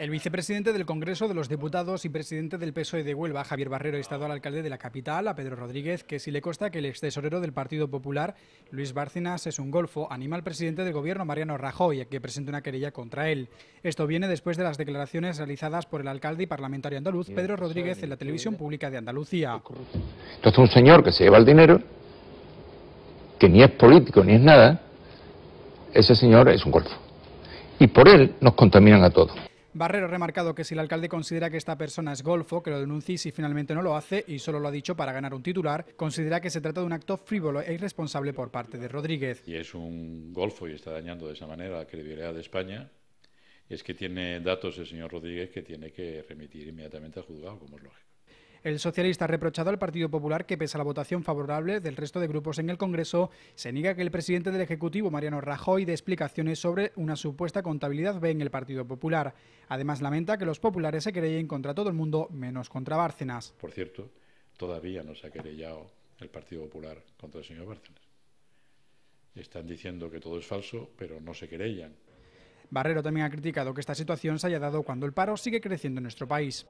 El vicepresidente del Congreso de los Diputados y presidente del PSOE de Huelva, Javier Barrero, ha estado al alcalde de la capital, a Pedro Rodríguez, que si le consta que el ex del Partido Popular, Luis Bárcenas, es un golfo, anima al presidente del gobierno, Mariano Rajoy, a que presente una querella contra él. Esto viene después de las declaraciones realizadas por el alcalde y parlamentario andaluz, Pedro Rodríguez, en la televisión pública de Andalucía. Entonces un señor que se lleva el dinero, que ni es político ni es nada, ese señor es un golfo. Y por él nos contaminan a todos. Barrero ha remarcado que si el alcalde considera que esta persona es golfo, que lo denuncie y si finalmente no lo hace y solo lo ha dicho para ganar un titular, considera que se trata de un acto frívolo e irresponsable por parte de Rodríguez. Y es un golfo y está dañando de esa manera la credibilidad de España. Es que tiene datos el señor Rodríguez que tiene que remitir inmediatamente al juzgado, como es lógico. El socialista ha reprochado al Partido Popular que, pese a la votación favorable del resto de grupos en el Congreso, se niega que el presidente del Ejecutivo, Mariano Rajoy, dé explicaciones sobre una supuesta contabilidad B en el Partido Popular. Además, lamenta que los populares se querellen contra todo el mundo, menos contra Bárcenas. Por cierto, todavía no se ha querellado el Partido Popular contra el señor Bárcenas. Están diciendo que todo es falso, pero no se querellan. Barrero también ha criticado que esta situación se haya dado cuando el paro sigue creciendo en nuestro país.